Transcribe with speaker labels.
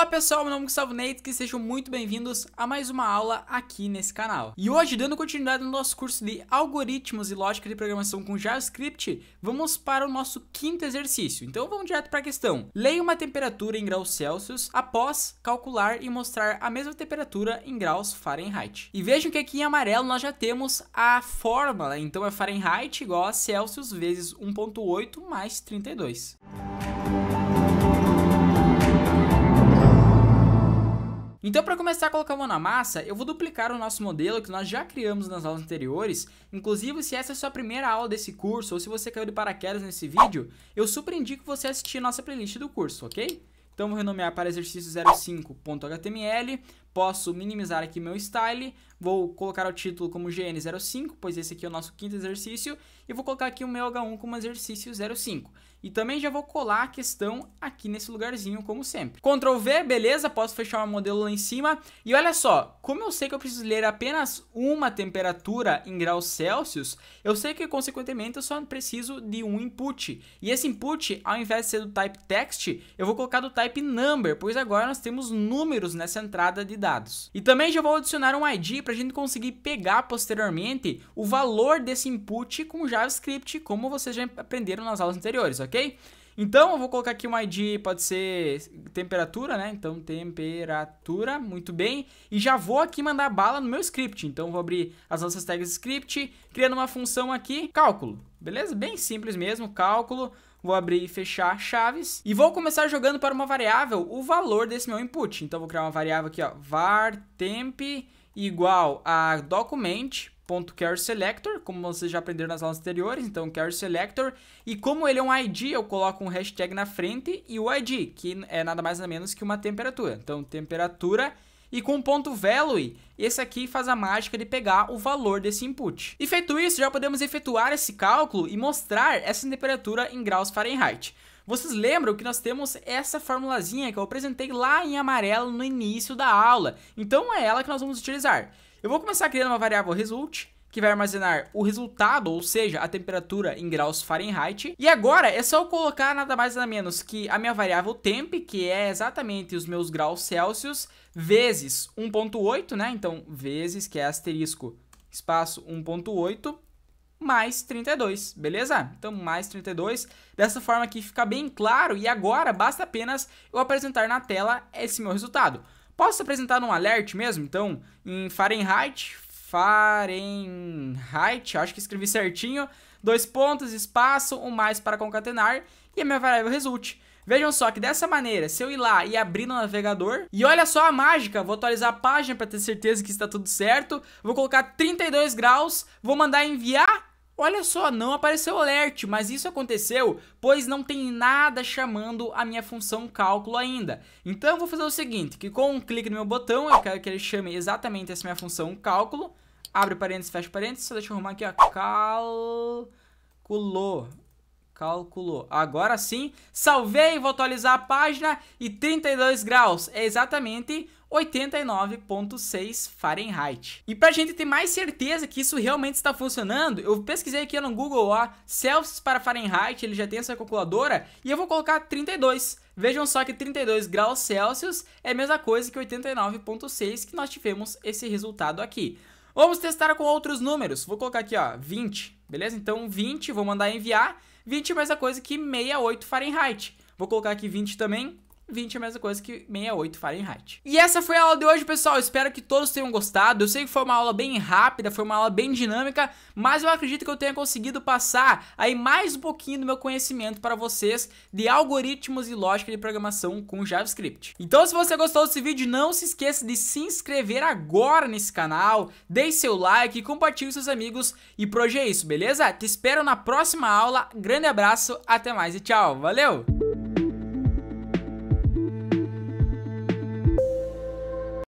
Speaker 1: Olá pessoal, meu nome é Gustavo Neitz, que sejam muito bem-vindos a mais uma aula aqui nesse canal. E hoje, dando continuidade no nosso curso de algoritmos e lógica de programação com JavaScript, vamos para o nosso quinto exercício. Então vamos direto para a questão. Leia uma temperatura em graus Celsius após calcular e mostrar a mesma temperatura em graus Fahrenheit. E vejam que aqui em amarelo nós já temos a fórmula, então é Fahrenheit igual a Celsius vezes 1.8 mais 32. Então para começar a colocar a mão na massa, eu vou duplicar o nosso modelo que nós já criamos nas aulas anteriores, inclusive se essa é a sua primeira aula desse curso ou se você caiu de paraquedas nesse vídeo, eu super indico você assistir nossa playlist do curso, ok? Então vou renomear para exercício 05.html, posso minimizar aqui meu style, vou colocar o título como GN05, pois esse aqui é o nosso quinto exercício, e vou colocar aqui o meu H1 como exercício 05. E também já vou colar a questão aqui nesse lugarzinho, como sempre. Ctrl V, beleza, posso fechar o modelo lá em cima. E olha só, como eu sei que eu preciso ler apenas uma temperatura em graus Celsius, eu sei que, consequentemente, eu só preciso de um input. E esse input, ao invés de ser do type text, eu vou colocar do type number, pois agora nós temos números nessa entrada de dados. E também já vou adicionar um ID para a gente conseguir pegar posteriormente o valor desse input com já JavaScript, como vocês já aprenderam nas aulas anteriores, ok? Então, eu vou colocar aqui um ID, pode ser temperatura, né? Então, temperatura, muito bem. E já vou aqui mandar bala no meu script. Então, vou abrir as nossas tags script, criando uma função aqui, cálculo. Beleza? Bem simples mesmo, cálculo. Vou abrir e fechar chaves. E vou começar jogando para uma variável o valor desse meu input. Então, vou criar uma variável aqui, ó, var temp igual a document selector como vocês já aprenderam nas aulas anteriores, então selector E como ele é um ID, eu coloco um hashtag na frente e o ID, que é nada mais nada menos que uma temperatura. Então temperatura e com ponto value, esse aqui faz a mágica de pegar o valor desse input. E feito isso, já podemos efetuar esse cálculo e mostrar essa temperatura em graus Fahrenheit. Vocês lembram que nós temos essa formulazinha que eu apresentei lá em amarelo no início da aula. Então é ela que nós vamos utilizar. Eu vou começar criando uma variável result, que vai armazenar o resultado, ou seja, a temperatura em graus Fahrenheit. E agora é só eu colocar nada mais nada menos que a minha variável temp, que é exatamente os meus graus Celsius, vezes 1.8, né? Então, vezes, que é asterisco, espaço 1.8, mais 32, beleza? Então, mais 32. Dessa forma aqui fica bem claro e agora basta apenas eu apresentar na tela esse meu resultado. Posso apresentar num alert mesmo? Então, em Fahrenheit, Fahrenheit, acho que escrevi certinho, dois pontos, espaço, um mais para concatenar e a minha variável result. Vejam só que dessa maneira, se eu ir lá e abrir no navegador, e olha só a mágica, vou atualizar a página para ter certeza que está tudo certo, vou colocar 32 graus, vou mandar enviar Olha só, não apareceu alert, mas isso aconteceu pois não tem nada chamando a minha função cálculo ainda. Então eu vou fazer o seguinte, que com um clique no meu botão, eu quero que ele chame exatamente essa minha função cálculo. Abre parênteses, fecha parênteses, só deixa eu arrumar aqui, ó, calculo calculou. Agora sim, salvei, vou atualizar a página e 32 graus, é exatamente 89.6 Fahrenheit. E para a gente ter mais certeza que isso realmente está funcionando, eu pesquisei aqui no Google ó, Celsius para Fahrenheit, ele já tem essa calculadora, e eu vou colocar 32. Vejam só que 32 graus Celsius é a mesma coisa que 89.6 que nós tivemos esse resultado aqui. Vamos testar com outros números. Vou colocar aqui, ó, 20. Beleza? Então 20, vou mandar enviar. 20 é a mesma coisa que 68 Fahrenheit. Vou colocar aqui 20 também, 20 é a mesma coisa que 68 Fahrenheit. E essa foi a aula de hoje, pessoal. espero que todos tenham gostado. Eu sei que foi uma aula bem rápida, foi uma aula bem dinâmica, mas eu acredito que eu tenha conseguido passar aí mais um pouquinho do meu conhecimento para vocês de algoritmos e lógica de programação com JavaScript. Então, se você gostou desse vídeo, não se esqueça de se inscrever agora nesse canal, deixe seu like, compartilhe com seus amigos e proje é isso, beleza? Te espero na próxima aula. Grande abraço, até mais e tchau. Valeu!